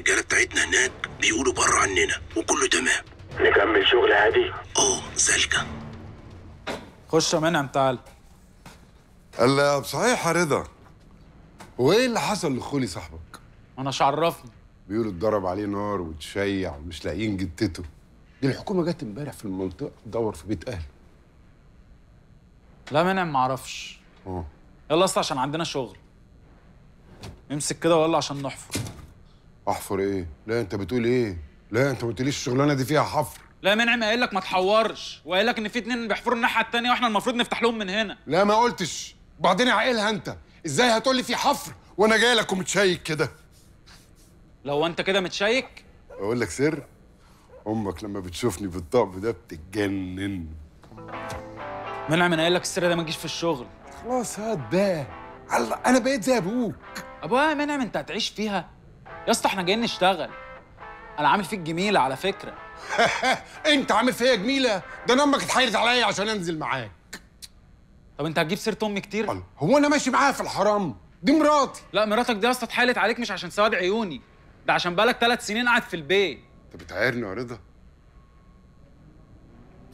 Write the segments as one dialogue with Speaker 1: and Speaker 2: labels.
Speaker 1: الرجاله بتاعتنا هناك بيقولوا بره عننا وكله تمام نكمل شغل عادي اه سالكه
Speaker 2: خش يا منعم تعال الا
Speaker 3: صحيح يا رضا وايه اللي حصل لخولي صاحبك انا عرفني بيقولوا اتضرب عليه نار وتشيع ومش لاقيين جدته دي الحكومه جت امبارح في المنطقه
Speaker 2: تدور في بيت اهله لا منعم معرفش اه يلا اصل عشان عندنا شغل امسك كده ولا عشان نحفر
Speaker 3: احفر ايه؟ لا انت بتقول ايه؟ لا انت ما قلتليش الشغلانه دي فيها حفر
Speaker 2: لا يا منعم قايل لك ما تحورش وقايل لك ان في اتنين بيحفروا الناحيه التانيه واحنا المفروض نفتح لهم من هنا لا ما قلتش وبعدين عقلها انت ازاي هتقول لي في حفر وانا جاي لك ومتشيك كده لو انت كده متشيك
Speaker 3: اقول لك سر امك لما بتشوفني بالطقم ده بتتجنن
Speaker 2: منعم انا قايل لك السر ده ما تجيش في الشغل خلاص هات ده انا بقيت زي ابوك ابويا يا منعم انت هتعيش فيها يا اسطى احنا جايين نشتغل انا عامل فيك جميله على فكره انت عامل فيا جميله ده انا امك اتحيرت عليا عشان انزل معاك طب انت هتجيب سيره امي كتير هو انا ماشي معاها في الحرام دي مراتي لا مراتك دي يا اسطى اتحايلت عليك مش عشان سواد عيوني ده عشان بقالك ثلاث سنين قاعد في البيت
Speaker 3: انت بتعيرني يا رضا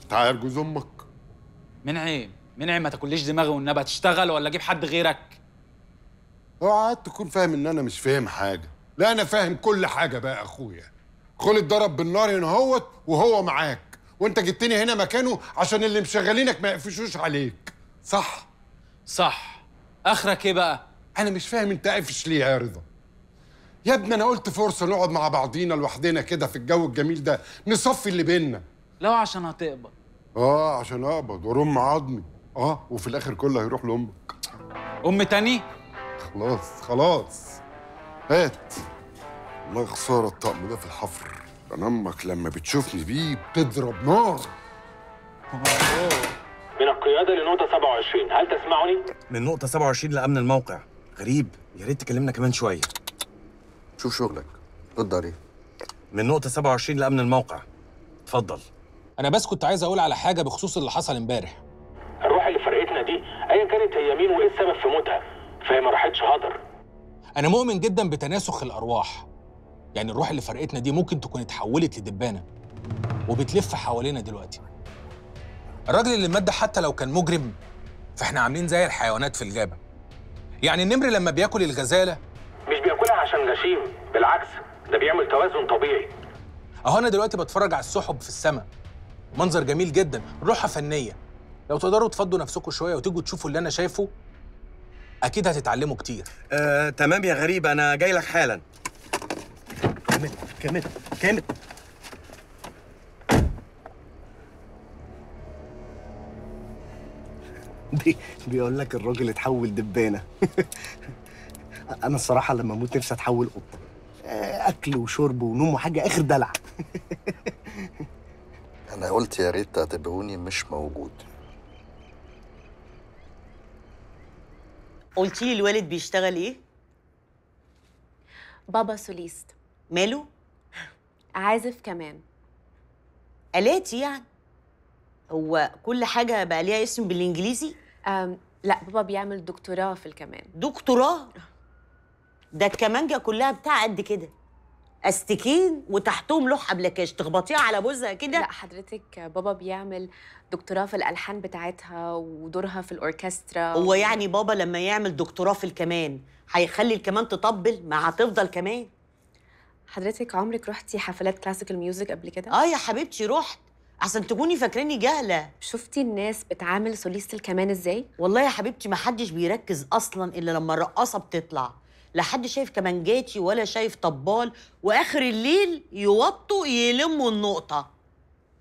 Speaker 2: بتعير جوز امك من من عين ما تاكليش دماغي والنبي هتشتغل ولا اجيب حد
Speaker 3: غيرك اوعى تكون فاهم ان انا مش فاهم حاجه لا انا فاهم كل حاجه بقى اخويا خل اتضرب بالنار هنا هوت وهو معاك وانت جبتني هنا مكانه عشان اللي مشغلينك ما يقفشوش عليك صح صح اخرك ايه بقى انا مش فاهم انت قافش ليه يا رضا يا ابني انا قلت فرصه نقعد مع بعضينا لوحدنا كده في الجو الجميل ده نصفي اللي بينا
Speaker 2: لو عشان هتقبض
Speaker 3: اه عشان اقبض وارم عظمي اه وفي الاخر كله هيروح لامك ام تاني خلاص خلاص هات الله خساره الطقم ده في الحفر انا امك لما بتشوفني بيه بتضرب نار
Speaker 1: من القياده لنقطه 27 هل تسمعني من نقطه 27 لامن الموقع غريب يا ريت تكلمنا كمان شويه شوف شغلك رد عليه من نقطه 27 لامن الموقع اتفضل انا بس كنت عايز اقول على حاجه بخصوص اللي حصل امبارح الروح اللي فرقتنا دي ايا كانت هي مين وايه السبب في موتها فهي ما راحتش هدر انا مؤمن جدا بتناسخ الارواح يعني الروح اللي فرقتنا دي ممكن تكون اتحولت لدبانه وبتلف حوالينا دلوقتي الراجل اللي مات ده حتى لو كان مجرم فاحنا عاملين زي الحيوانات في الغابه يعني النمر لما بياكل الغزاله مش بياكلها عشان غشيم بالعكس ده بيعمل توازن طبيعي اهو انا دلوقتي بتفرج على السحب في السماء منظر جميل جدا روحه فنيه لو تقدروا تفضوا نفسكم شويه وتيجوا تشوفوا اللي انا شايفه اكيد هتتعلموا كتير آه، تمام يا غريب انا جاي لك حالا كامل كامل كامل بي بيقول لك الراجل اتحول دبانه انا الصراحه لما اموت نفسي اتحول قطه آه، اكل وشرب ونوم وحاجه اخر دلع
Speaker 4: انا قلت يا ريت تعتبروني مش موجود قلتي لي الوالد بيشتغل ايه؟ بابا سوليست ماله؟ عازف كمان آلاتي يعني هو كل حاجة بقى ليها اسم بالإنجليزي؟ أم لا بابا بيعمل دكتوراه في الكمان دكتوراه؟ ده الكمانجة كلها بتاع قد كده استكين وتحتهم لوح ابلكاش تخبطيها على بوزها كده لا حضرتك بابا بيعمل دكتوراه في الالحان بتاعتها ودورها في الاوركسترا هو يعني بابا لما يعمل دكتوراه في الكمان هيخلي الكمان تطبل ما هتفضل كمان حضرتك عمرك رحتي حفلات كلاسيكال ميوزك قبل كده اه يا حبيبتي رحت احسن تكوني فاكراني جهله شفتي الناس بتعامل سوليست الكمان ازاي والله يا حبيبتي ما حدش بيركز اصلا الا لما الرقاصه بتطلع لا حد شايف كمانجاتي ولا شايف طبال واخر الليل يوطوا يلموا النقطه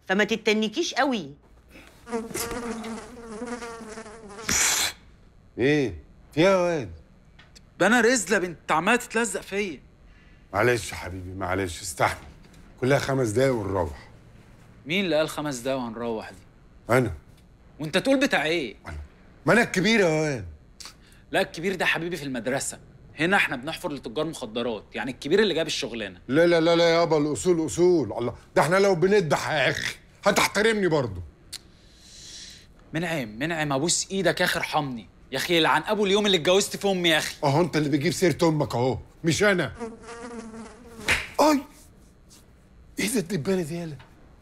Speaker 4: فما تتنكيش قوي
Speaker 3: ايه فيها
Speaker 2: إيه يا واد انا رزله بنت عماله تتلزق فيا معلش يا حبيبي
Speaker 3: معلش استحمل كلها خمس دقايق ونروح
Speaker 2: مين اللي قال خمس دقايق وهنروح دي انا وانت تقول بتاع ايه انا
Speaker 3: ما انا الكبير يا واد
Speaker 2: لا الكبير ده حبيبي في المدرسه هنا احنا بنحفر لتجار مخدرات يعني الكبير اللي جاب الشغلانه
Speaker 3: لا لا لا لا يابا الاصول اصول الله ده احنا لو بندح يا اخي هتحترمني برضه
Speaker 2: منعم منعم ابوس ايدك يا اخي ارحمني يا اخي لعن ابو اليوم اللي اتجوزت في امي يا اخي
Speaker 3: اهو انت اللي بتجيب سيره امك اهو مش انا
Speaker 4: اي ايه ده الدبانه دي يالا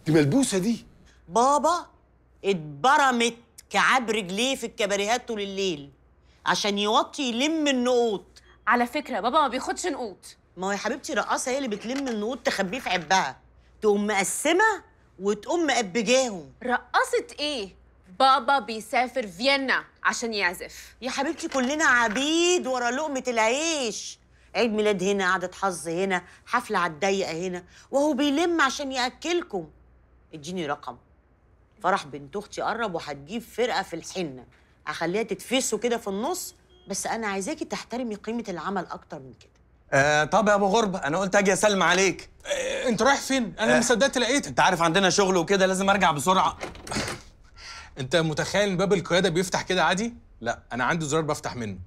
Speaker 3: دي ملبوسه دي
Speaker 4: بابا اتبرمت كعاب رجليه في الكباريهات طول الليل عشان يوطي يلم النقوط على فكره بابا ما بياخدش نقوط ما هو يا حبيبتي رقاصه هي اللي بتلم النقوط تخبيه في عبها تقوم مقسمه وتقوم مقبجاهم رقاصه ايه بابا بيسافر فيينا عشان يعزف يا حبيبتي كلنا عبيد ورا لقمه العيش عيد ميلاد هنا قعدة حظ هنا حفلة على الضيقة هنا وهو بيلم عشان يأكلكم اديني رقم فرح بنت اختي قرب وهتجيب فرقة في الحنة اخليها تتفسوا كده في النص بس انا عايزاكي تحترمي قيمه العمل اكتر من كده
Speaker 1: آه طب يا ابو غربه انا قلت اجي اسلم عليك آه انت رايح فين انا آه مصدقت لقيتك انت عارف عندنا شغل وكده لازم ارجع بسرعه انت متخيل ان باب القياده بيفتح كده عادي لا انا عندي زرار بفتح منه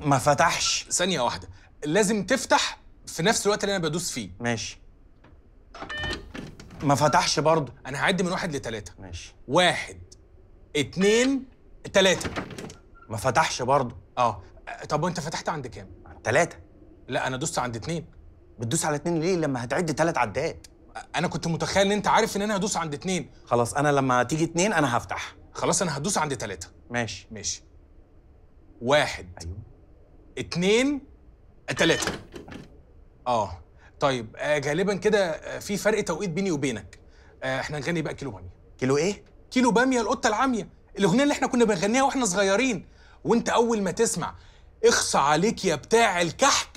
Speaker 1: ما فتحش ثانيه واحده لازم تفتح في نفس الوقت اللي انا بدوس فيه ماشي ما فتحش برضه انا هعد من واحد لتلاته ماشي واحد اتنين تلاته ما فتحش برضه اه طب وانت فتحت عند كام؟ عند ثلاثة لا انا دوست عند اثنين بتدوس على اثنين ليه لما هتعد ثلاث عدات انا كنت متخيل ان انت عارف ان انا هدوس عند اثنين خلاص انا لما تيجي اثنين انا هفتح خلاص انا هدوس عند ثلاثة ماشي ماشي واحد ايوه اثنين ثلاثة اه طيب آه غالبا كده آه، في فرق توقيت بيني وبينك آه احنا نغني بقى كيلو بامية كيلو ايه؟ كيلو بامية القطة العامية الأغنية اللي احنا كنا بنغنيها واحنا صغيرين وانت اول ما تسمع اخصى عليك يا بتاع الكحك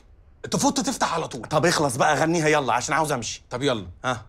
Speaker 1: تفط تفتح على طول طب اخلص بقى غنيها يلا عشان عاوز امشي طب يلا ها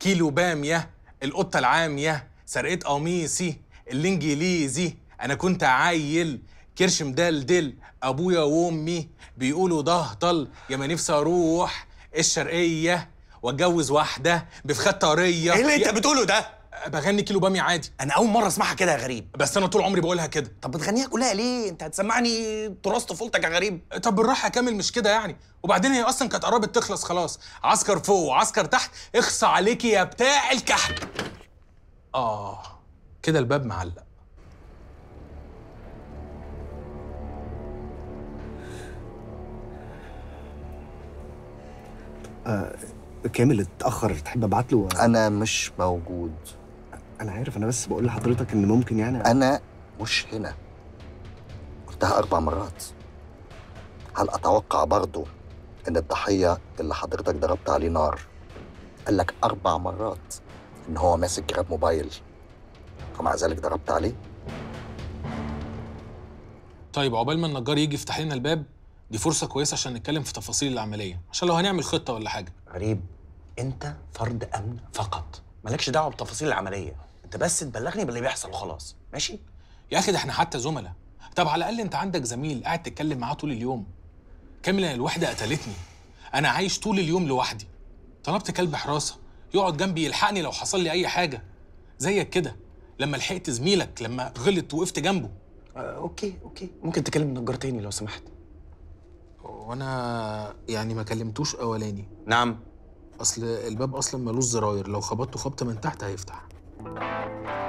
Speaker 1: كيلو بام يا القطه العاميه سرقت قميصي الانجليزي انا كنت عيل كرش مدلدل ابويا وامي بيقولوا دهطل يا ما نفسي اروح الشرقيه واتجوز واحده بفخات طريه ايه اللي انت بتقوله ده بغني كيلو بامي عادي انا اول مره اسمعها كده يا غريب بس انا طول عمري بقولها كده طب بتغنيها كلها ليه انت هتسمعني تراث طفولتك يا غريب طب بالراحه كامل مش كده يعني وبعدين هي اصلا كانت قربت تخلص خلاص عسكر فوق وعسكر تحت اخصى عليكي يا بتاع الكحك اه كده الباب معلق آه، كامل اتأخر تحب ابعت له انا مش موجود
Speaker 4: انا عارف انا بس بقول لحضرتك ان ممكن يعني انا مش هنا قلتها اربع مرات هل اتوقع برضو ان الضحيه اللي حضرتك ضربت عليه نار قال لك اربع مرات ان هو ماسك جراب موبايل ومع ذلك ضربت عليه
Speaker 1: طيب عقبال ما النجار يجي يفتح لنا الباب دي فرصه كويسه عشان نتكلم في تفاصيل العمليه عشان لو هنعمل خطه ولا حاجه غريب انت فرد امن فقط مالكش دعوه بتفاصيل العمليه انت بس تبلغني باللي بيحصل وخلاص ماشي يا اخي ده احنا حتى زملاء طب على الاقل انت عندك زميل قاعد تتكلم معاه طول اليوم كامل الوحده قتلتني انا عايش طول اليوم لوحدي طلبت كلب حراسه يقعد جنبي يلحقني لو حصل لي اي حاجه زيك كده لما لحقت زميلك لما غلط وقفت جنبه آه، اوكي اوكي ممكن تكلم النجار تاني لو سمحت وانا يعني ما كلمتوش اولاني نعم اصل الباب اصلا ملوش زراير لو خبطته خبطه من تحت هيفتح Thank you.